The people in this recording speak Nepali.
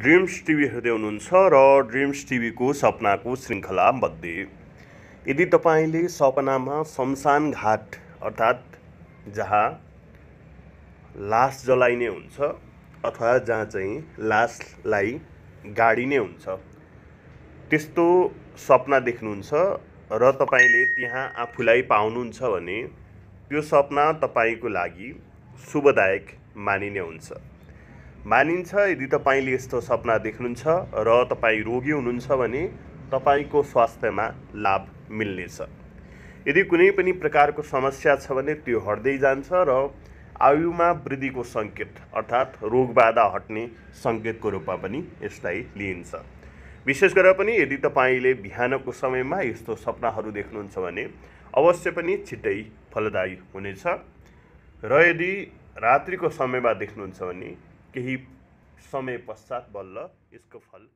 ड्रिम्स टिभी हेर्दै हुनुहुन्छ र ड्रिम्स टिभीको सपनाको मध्ये यदि तपाईँले सपनामा शमशान घाट अर्थात् जहाँ लास जलाइने हुन्छ अथवा जहाँ चाहिँ लासलाई गाडिने हुन्छ त्यस्तो सपना देख्नुहुन्छ र तपाईँले त्यहाँ आफूलाई पाउनुहुन्छ भने त्यो सपना तपाईँको लागि शुभदायक मानिने हुन्छ मानिन्छ यदि तपाईँले यस्तो सपना देख्नुहुन्छ र तपाईँ रोगी हुनुहुन्छ भने तपाईँको स्वास्थ्यमा लाभ मिल्नेछ यदि कुनै पनि प्रकारको समस्या छ भने त्यो हट्दै जान्छ र आयुमा वृद्धिको सङ्केत अर्थात् रोग बाधा हट्ने सङ्केतको रूपमा पनि यसलाई लिइन्छ विशेष गरेर पनि यदि तपाईँले बिहानको समयमा यस्तो सपनाहरू देख्नुहुन्छ भने अवश्य पनि छिट्टै फलदायी हुनेछ र यदि रात्रिको समयमा देख्नुहुन्छ भने केही समय पश्चात बल्ल यसको फल